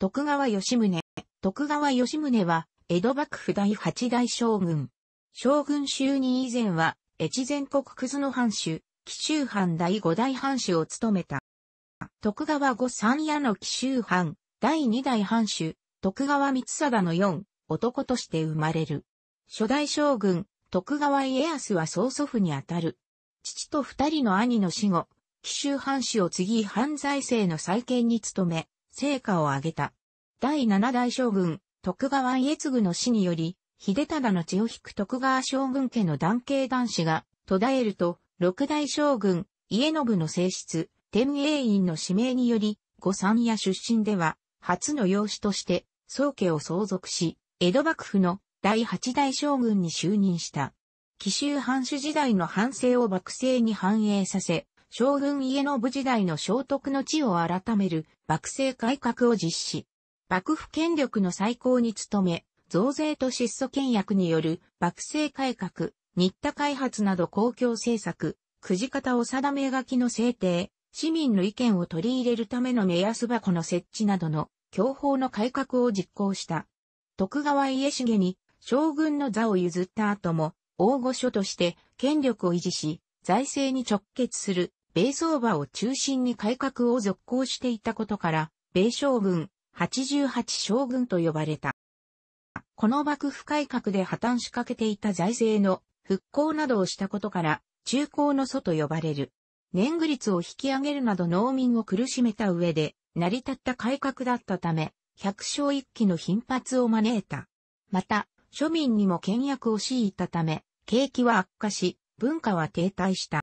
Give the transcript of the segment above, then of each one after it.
徳川吉宗。徳川吉宗は、江戸幕府第八代将軍。将軍就任以前は、越前国葛の藩主、紀州藩第五代藩主を務めた。徳川五三夜の紀州藩、第二代藩主、徳川光貞の四、男として生まれる。初代将軍、徳川家康は曽祖父にあたる。父と二人の兄の死後、紀州藩主を継ぎ犯罪性の再建に努め、成果を上げた。第七代将軍、徳川家継の死により、秀忠の血を引く徳川将軍家の男系男子が途絶えると、六代将軍、家信の性質、天英院の指名により、御三家出身では、初の養子として、宗家を相続し、江戸幕府の第八代将軍に就任した。紀州藩主時代の反省を幕政に反映させ、将軍家信時代の聖徳の地を改める幕政改革を実施。幕府権力の再興に努め、増税と質素倹約による幕政改革、新田開発など公共政策、くじ方を定め書きの制定、市民の意見を取り入れるための目安箱の設置などの享法の改革を実行した。徳川家重に将軍の座を譲った後も、大御所として権力を維持し、財政に直結する米相場を中心に改革を続行していたことから、米将軍、88将軍と呼ばれた。この幕府改革で破綻しかけていた財政の復興などをしたことから、中高の祖と呼ばれる。年貢率を引き上げるなど農民を苦しめた上で、成り立った改革だったため、百姓一揆の頻発を招いた。また、庶民にも倹約を強いたため、景気は悪化し、文化は停滞した。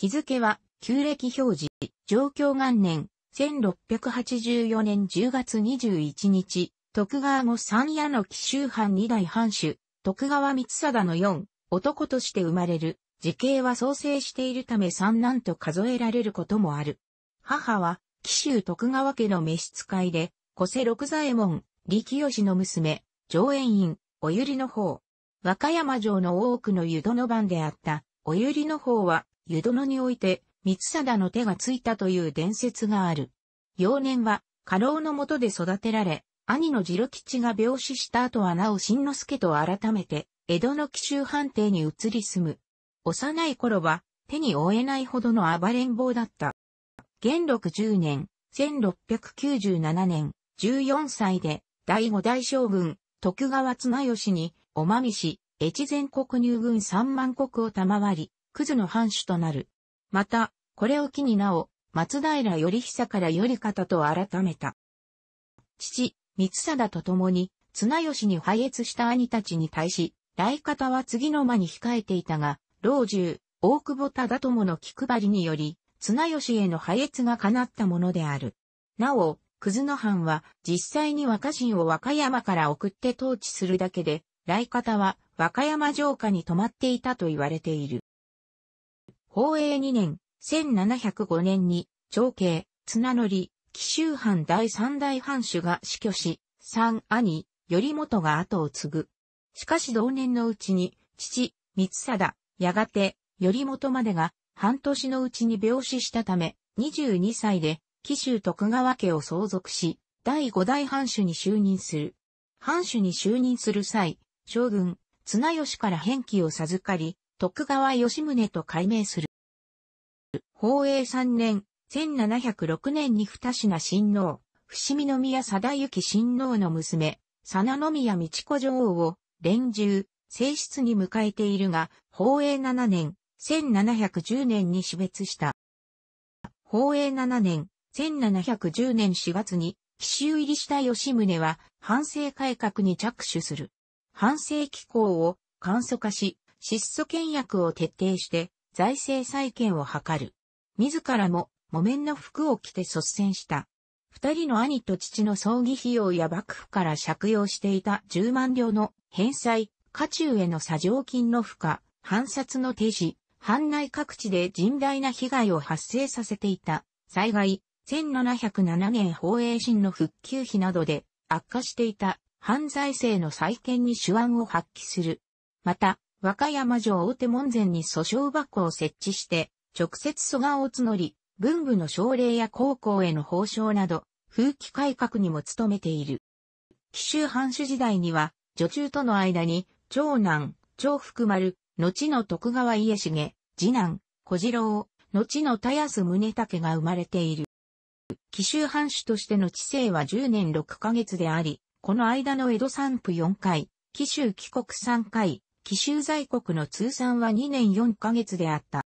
日付は、旧暦表示、状況元年、1684年10月21日、徳川後三夜の紀州藩二代藩主、徳川光貞の四、男として生まれる、時系は創生しているため三男と数えられることもある。母は、紀州徳川家の召使いで、小瀬六左衛門、力吉の娘、上演院、おゆりの方。和歌山城の多くの湯戸の番であった、おゆりの方は、湯殿において、三貞の手がついたという伝説がある。幼年は、家老のもとで育てられ、兄の次郎吉が病死した後はなお新之助と改めて、江戸の奇襲判定に移り住む。幼い頃は、手に負えないほどの暴れん坊だった。元禄十年、1697年、14歳で、第五大将軍、徳川綱吉に、おまみし、越前国入軍三万国を賜り、クズの藩主となる。また、これを機になお、松平頼久から頼方と改めた。父、三貞と共に、綱吉に敗越した兄たちに対し、来方は次の間に控えていたが、老中、大久保忠友の気配りにより、綱吉への敗越が叶ったものである。なお、葛の藩は実際に若新を和歌山から送って統治するだけで、来方は和歌山城下に泊まっていたと言われている。宝永2年、1705年に、長兄、綱則、紀州藩第三代藩主が死去し、三兄、頼元が後を継ぐ。しかし同年のうちに、父、光貞、やがて、頼元までが、半年のうちに病死したため、22歳で、紀州徳川家を相続し、第五代藩主に就任する。藩主に就任する際、将軍、綱吉から返記を授かり、徳川吉宗と改名する。宝永3年、1706年に二品親王、伏見宮貞行親王の娘、佐野宮道子女王を、連中、正室に迎えているが、宝永7年、1710年に死別した。宝永7年、1710年4月に、奇襲入りした吉宗は、反省改革に着手する。反省機構を簡素化し、質素倹約を徹底して、財政再建を図る。自らも木綿の服を着て率先した。二人の兄と父の葬儀費用や幕府から借用していた10万両の返済、家中への作上金の付加、藩札の停止、藩内各地で甚大な被害を発生させていた災害、1707年法営新の復旧費などで悪化していた犯罪性の再建に手腕を発揮する。また、和歌山城大手門前に訴訟箱を設置して、直接蘇我を募り、文武の奨励や高校への報奨など、風紀改革にも努めている。紀州藩主時代には、女中との間に、長男、長福丸、後の徳川家重、次男、小次郎、後の田安宗武が生まれている。紀州藩主としての知性は10年6ヶ月であり、この間の江戸散布4回、紀州帰国3回、紀州在国の通算は2年4ヶ月であった。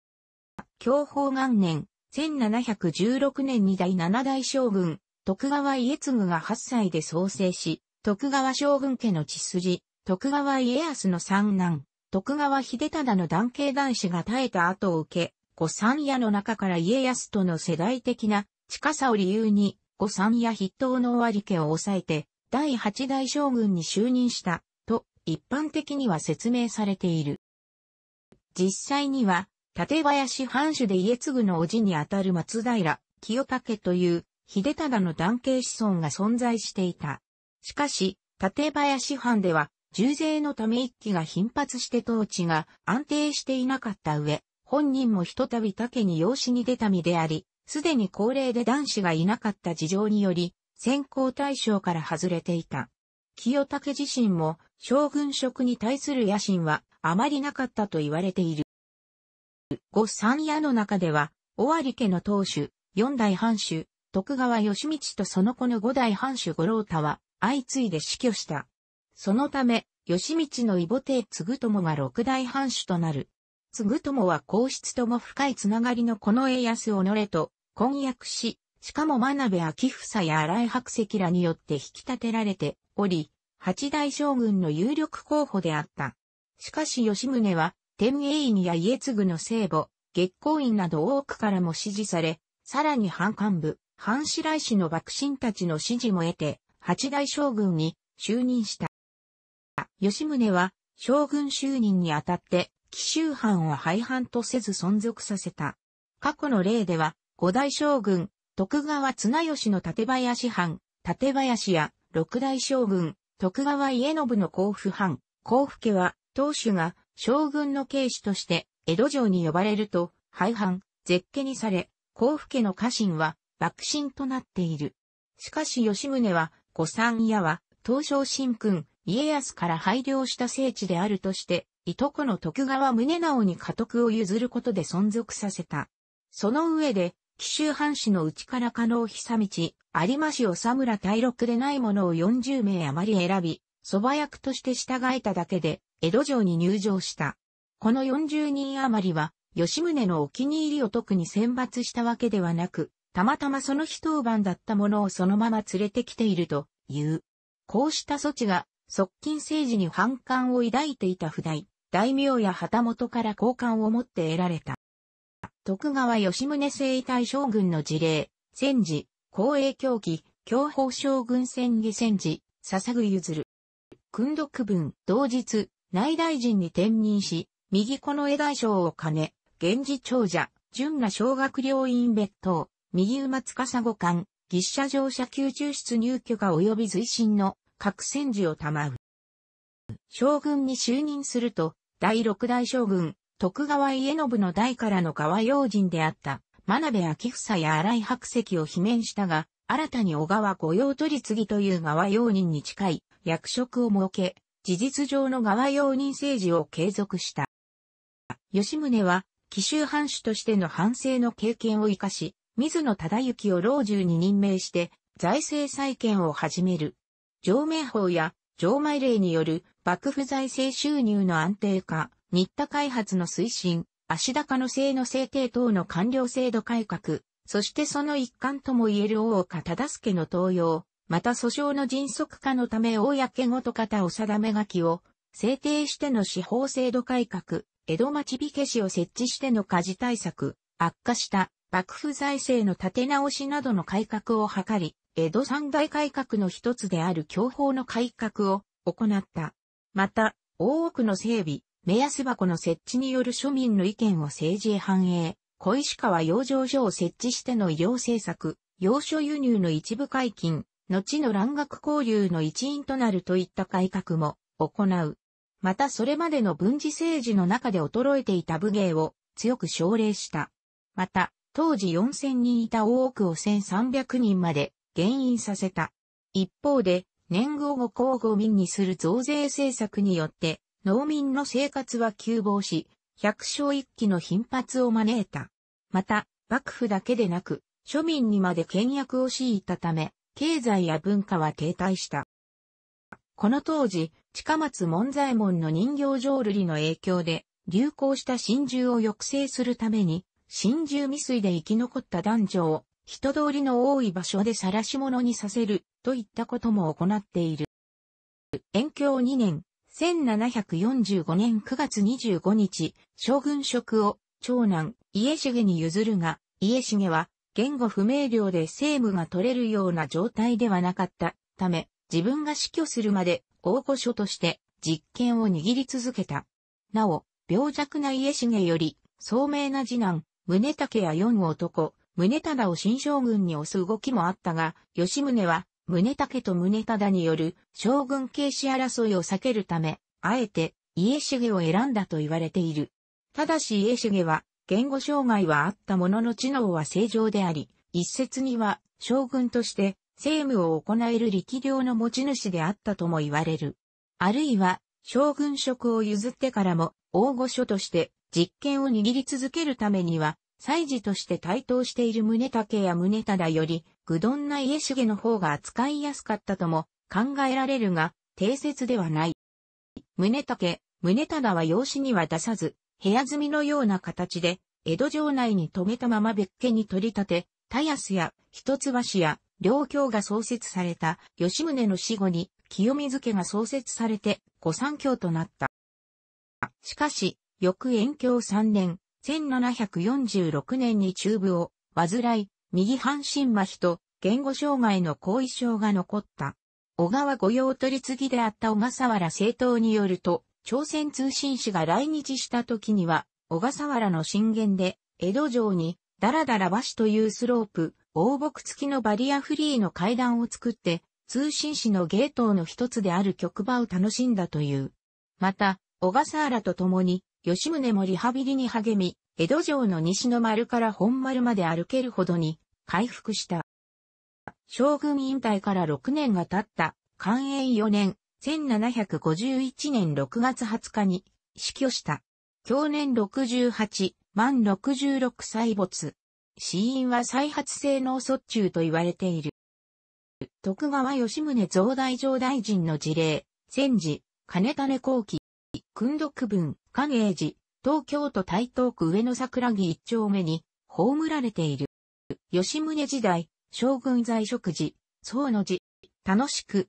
享保元年、1716年に第七代将軍、徳川家継が8歳で創生し、徳川将軍家の血筋、徳川家康の三男、徳川秀忠の男系男子が耐えた後を受け、御三家の中から家康との世代的な近さを理由に、御三家筆頭の終わり家を抑えて、第八代将軍に就任した、と一般的には説明されている。実際には、立林藩主で家継の叔父にあたる松平、清武という、秀忠の男系子孫が存在していた。しかし、立林藩では、重税のため一揆が頻発して統治が安定していなかった上、本人もひとたび竹に養子に出た身であり、すでに高齢で男子がいなかった事情により、選考対象から外れていた。清武自身も将軍職に対する野心はあまりなかったと言われている。五三夜の中では、尾張家の当主、四代藩主、徳川義道とその子の五代藩主五郎太は、相次いで死去した。そのため、義道の異母帝継友が六代藩主となる。継友は皇室とも深いつながりのこの家康己と婚約し、しかも真鍋昭房や荒井白石らによって引き立てられており、八大将軍の有力候補であった。しかし吉宗は天栄院や家継の聖母、月光院など多くからも支持され、さらに藩幹部、藩白石の幕臣たちの支持も得て、八大将軍に就任した。吉宗は将軍就任にあたって、奇襲藩を廃藩とせず存続させた。過去の例では、五大将軍、徳川綱吉の立林藩、立林や六大将軍、徳川家信の甲府藩、甲府家は、当主が将軍の警視として江戸城に呼ばれると、廃藩、絶家にされ、甲府家の家臣は、幕臣となっている。しかし吉宗は、御三家は、東照神君、家康から配慮した聖地であるとして、いとこの徳川宗直に家督を譲ることで存続させた。その上で、紀州藩士の内から加納久道、有馬市佐村大六でないものを40名余り選び、蕎麦役として従えただけで、江戸城に入城した。この40人余りは、吉宗のお気に入りを特に選抜したわけではなく、たまたまその日当番だったものをそのまま連れてきているという。こうした措置が、側近政治に反感を抱いていた不代、大名や旗本から好感を持って得られた。徳川吉宗征夷将軍の事例、戦時、公営狂気、強法将軍戦議戦時、笹具譲る。訓読文、同日、内大臣に転任し、右この絵大将を兼ね、源氏長者、純な小学領院別当、右馬司五官、筆社乗車級抽出入居が及び随身の核戦時を賜う。将軍に就任すると、第六代将軍、徳川家信の代からの川用人であった、真鍋昭房や荒井白石を罷免したが、新たに小川御用取次という川用人に近い役職を設け、事実上の側容認政治を継続した。吉宗は、紀州藩主としての反省の経験を活かし、水野忠之を老中に任命して、財政再建を始める。上名法や上米令による幕府財政収入の安定化、新田開発の推進、足高の制の制定等の官僚制度改革、そしてその一環とも言える大岡忠助の登用、また訴訟の迅速化のため公ごと方を定め書きを制定しての司法制度改革、江戸町火消しを設置しての火事対策、悪化した幕府財政の立て直しなどの改革を図り、江戸三大改革の一つである享保の改革を行った。また、大奥の整備、目安箱の設置による庶民の意見を政治へ反映、小石川養生所を設置しての医療政策、養所輸入の一部解禁、後の蘭学交流の一員となるといった改革も行う。またそれまでの文治政治の中で衰えていた武芸を強く奨励した。また、当時4000人いた大奥を1300人まで減員させた。一方で、年号を交互民にする増税政策によって、農民の生活は急防し、百姓一揆の頻発を招いた。また、幕府だけでなく、庶民にまで倹約を強いたため、経済や文化は停滞した。この当時、近松門左衛門の人形浄瑠璃の影響で、流行した真珠を抑制するために、真珠未遂で生き残った男女を、人通りの多い場所で晒し者にさせる、といったことも行っている。延享2年、1745年9月25日、将軍職を、長男、家重に譲るが、家重は、言語不明瞭で政務が取れるような状態ではなかったため、自分が死去するまで大御所として実権を握り続けた。なお、病弱な家重より、聡明な次男、宗武や四男、宗忠を新将軍に推す動きもあったが、吉宗は、宗武と宗忠による将軍軽視争いを避けるため、あえて家重を選んだと言われている。ただし家重は、言語障害はあったものの知能は正常であり、一説には将軍として政務を行える力量の持ち主であったとも言われる。あるいは将軍職を譲ってからも大御所として実権を握り続けるためには、祭事として台頭している宗武や宗忠より、愚鈍な家重の方が扱いやすかったとも考えられるが、定説ではない。宗武、宗忠は養子には出さず、部屋積みのような形で、江戸城内に止めたまま別家に取り立て、田安や一橋や両京が創設された吉宗の死後に清水家が創設されて御三京となった。しかし、翌延京3年、1746年に中部を患い、右半身麻痺と言語障害の後遺症が残った。小川御用取り次ぎであった小笠原政党によると、朝鮮通信使が来日した時には、小笠原の震源で、江戸城に、だらだら橋というスロープ、大木付きのバリアフリーの階段を作って、通信使のゲートの一つである曲場を楽しんだという。また、小笠原と共に、吉宗もリハビリに励み、江戸城の西の丸から本丸まで歩けるほどに、回復した。将軍引退から6年が経った、寛永4年、1751年6月20日に死去した。去年68、万66歳没。死因は再発性脳卒中と言われている。徳川吉宗増大上大臣の事例、戦時、金種後期、訓読文、寛永寺、東京都台東区上野桜木一丁目に葬られている。吉宗時代、将軍在職時、僧の時、楽しく、